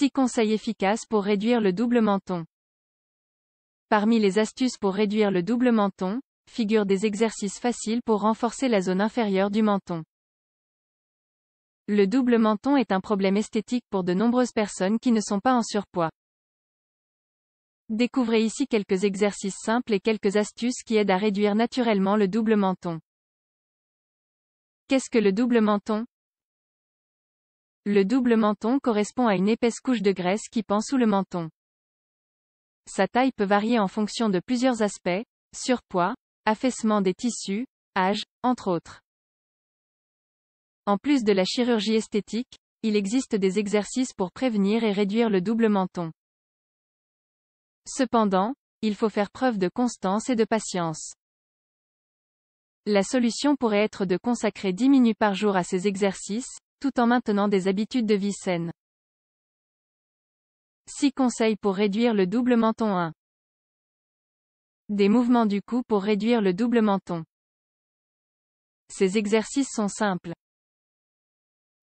6 conseils efficaces pour réduire le double menton. Parmi les astuces pour réduire le double menton, figurent des exercices faciles pour renforcer la zone inférieure du menton. Le double menton est un problème esthétique pour de nombreuses personnes qui ne sont pas en surpoids. Découvrez ici quelques exercices simples et quelques astuces qui aident à réduire naturellement le double menton. Qu'est-ce que le double menton le double menton correspond à une épaisse couche de graisse qui pend sous le menton. Sa taille peut varier en fonction de plusieurs aspects, surpoids, affaissement des tissus, âge, entre autres. En plus de la chirurgie esthétique, il existe des exercices pour prévenir et réduire le double menton. Cependant, il faut faire preuve de constance et de patience. La solution pourrait être de consacrer 10 minutes par jour à ces exercices, tout en maintenant des habitudes de vie saines. 6 conseils pour réduire le double menton 1. Des mouvements du cou pour réduire le double menton. Ces exercices sont simples.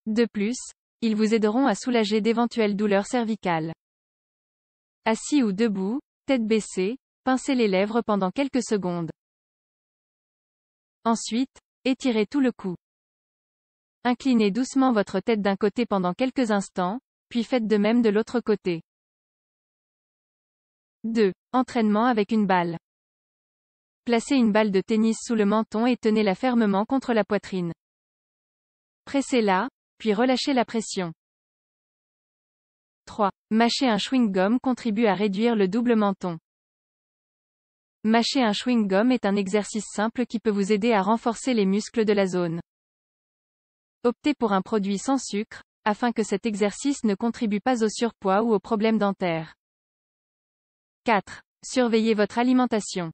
De plus, ils vous aideront à soulager d'éventuelles douleurs cervicales. Assis ou debout, tête baissée, pincez les lèvres pendant quelques secondes. Ensuite, étirez tout le cou. Inclinez doucement votre tête d'un côté pendant quelques instants, puis faites de même de l'autre côté. 2. Entraînement avec une balle. Placez une balle de tennis sous le menton et tenez-la fermement contre la poitrine. Pressez-la, puis relâchez la pression. 3. Mâcher un chewing-gum contribue à réduire le double menton. Mâcher un chewing-gum est un exercice simple qui peut vous aider à renforcer les muscles de la zone. Optez pour un produit sans sucre, afin que cet exercice ne contribue pas au surpoids ou aux problèmes dentaires. 4. Surveillez votre alimentation.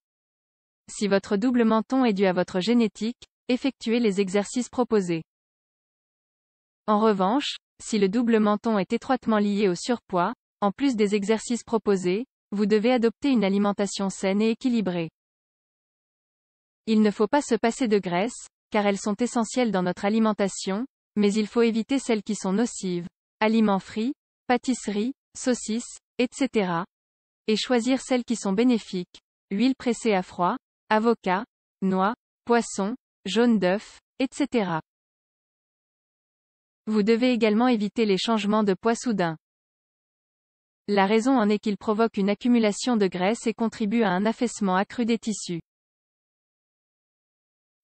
Si votre double menton est dû à votre génétique, effectuez les exercices proposés. En revanche, si le double menton est étroitement lié au surpoids, en plus des exercices proposés, vous devez adopter une alimentation saine et équilibrée. Il ne faut pas se passer de graisse, car elles sont essentielles dans notre alimentation, mais il faut éviter celles qui sont nocives. Aliments frits, pâtisseries, saucisses, etc. Et choisir celles qui sont bénéfiques. Huile pressée à froid, avocat, noix, poisson, jaune d'œuf, etc. Vous devez également éviter les changements de poids soudains. La raison en est qu'ils provoquent une accumulation de graisse et contribuent à un affaissement accru des tissus.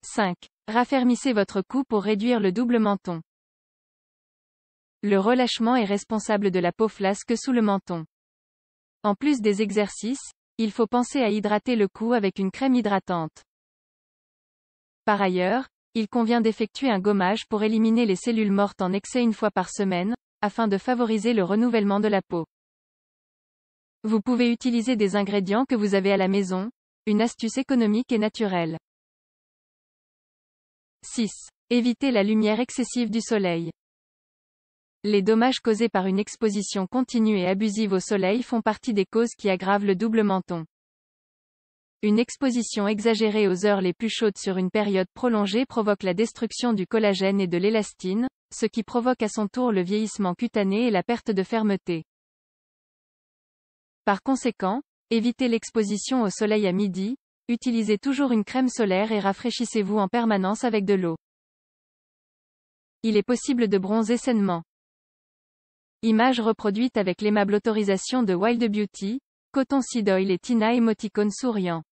5. Raffermissez votre cou pour réduire le double menton. Le relâchement est responsable de la peau flasque sous le menton. En plus des exercices, il faut penser à hydrater le cou avec une crème hydratante. Par ailleurs, il convient d'effectuer un gommage pour éliminer les cellules mortes en excès une fois par semaine, afin de favoriser le renouvellement de la peau. Vous pouvez utiliser des ingrédients que vous avez à la maison, une astuce économique et naturelle. 6. Éviter la lumière excessive du soleil. Les dommages causés par une exposition continue et abusive au soleil font partie des causes qui aggravent le double menton. Une exposition exagérée aux heures les plus chaudes sur une période prolongée provoque la destruction du collagène et de l'élastine, ce qui provoque à son tour le vieillissement cutané et la perte de fermeté. Par conséquent, éviter l'exposition au soleil à midi, utilisez toujours une crème solaire et rafraîchissez-vous en permanence avec de l'eau. Il est possible de bronzer sainement. Image reproduite avec l'aimable autorisation de Wild Beauty, Coton Seed Oil et Tina Emoticone souriant.